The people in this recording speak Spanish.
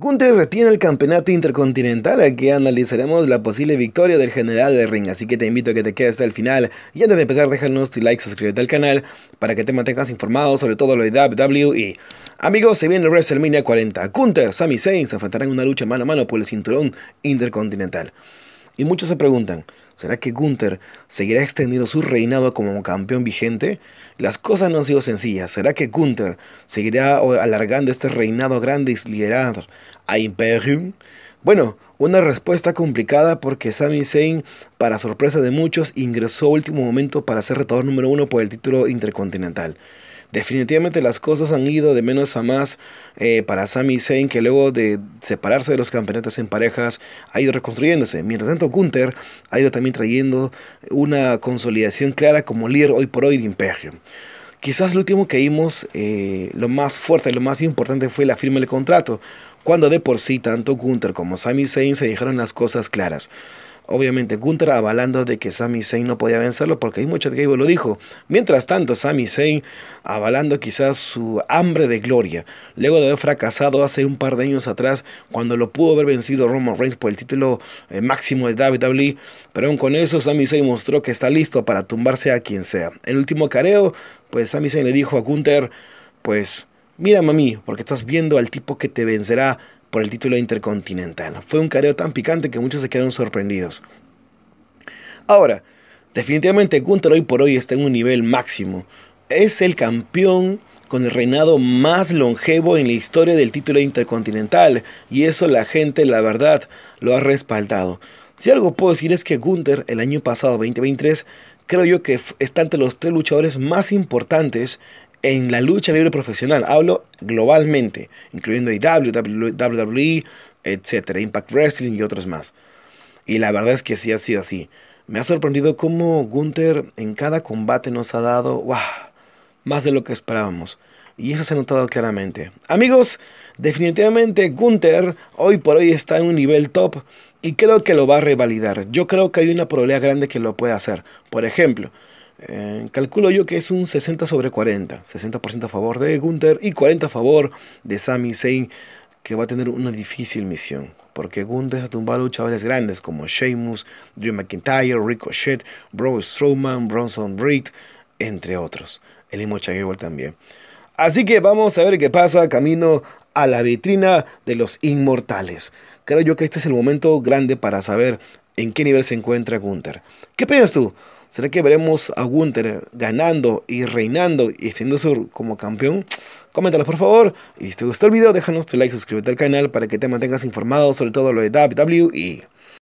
Gunther retiene el campeonato intercontinental, aquí analizaremos la posible victoria del general de ring, así que te invito a que te quedes hasta el final, y antes de empezar déjanos tu like, suscríbete al canal, para que te mantengas informado sobre todo lo de WWE. Amigos, se viene WrestleMania 40, Gunther, Sami Zayn se enfrentarán en una lucha mano a mano por el cinturón intercontinental. Y muchos se preguntan, ¿será que Gunther seguirá extendiendo su reinado como campeón vigente? Las cosas no han sido sencillas. ¿Será que Gunther seguirá alargando este reinado grande y liderar a Imperium? Bueno, una respuesta complicada porque Sami Zayn, para sorpresa de muchos, ingresó a último momento para ser retador número uno por el título intercontinental. Definitivamente las cosas han ido de menos a más eh, para Sami Zayn, que luego de separarse de los campeonatos en parejas ha ido reconstruyéndose. Mientras tanto, Gunther ha ido también trayendo una consolidación clara como líder hoy por hoy de Imperio. Quizás lo último que vimos, eh, lo más fuerte, lo más importante fue la firma del contrato, cuando de por sí tanto Gunther como Sami Zayn se dejaron las cosas claras obviamente Gunther avalando de que Sami Zayn no podía vencerlo, porque hay mucho que lo dijo. Mientras tanto, Sami Zayn avalando quizás su hambre de gloria, luego de haber fracasado hace un par de años atrás, cuando lo pudo haber vencido Roman Reigns por el título eh, máximo de WWE, pero aún con eso Sami Zayn mostró que está listo para tumbarse a quien sea. El último careo, pues Sami Zayn le dijo a Gunther, pues mira mami porque estás viendo al tipo que te vencerá por el título intercontinental. Fue un careo tan picante que muchos se quedaron sorprendidos. Ahora, definitivamente Gunther hoy por hoy está en un nivel máximo. Es el campeón con el reinado más longevo en la historia del título intercontinental y eso la gente, la verdad, lo ha respaldado. Si algo puedo decir es que Gunther el año pasado 2023 creo yo que está entre los tres luchadores más importantes en la lucha libre profesional. Hablo globalmente, incluyendo IW, e WWE, etcétera, Impact Wrestling y otros más. Y la verdad es que sí ha sido así. Me ha sorprendido cómo Gunther en cada combate nos ha dado más de lo que esperábamos. Y eso se ha notado claramente. Amigos, definitivamente Gunther hoy por hoy está en un nivel top y creo que lo va a revalidar. Yo creo que hay una probabilidad grande que lo pueda hacer. Por ejemplo, eh, calculo yo que es un 60 sobre 40. 60% a favor de Gunther y 40 a favor de Sami Zayn, que va a tener una difícil misión. Porque Gunther ha tumbado luchadores grandes como Sheamus, Drew McIntyre, Ricochet, Bro Strowman, Bronson Reed, entre otros. El mismo Chagall también. Así que vamos a ver qué pasa camino a la vitrina de los inmortales. Creo yo que este es el momento grande para saber en qué nivel se encuentra Gunther. ¿Qué piensas tú? ¿Será que veremos a Gunther ganando y reinando y siendo sur como campeón? Coméntanos por favor. Y si te gustó el video, déjanos tu like, suscríbete al canal para que te mantengas informado sobre todo lo de WWE.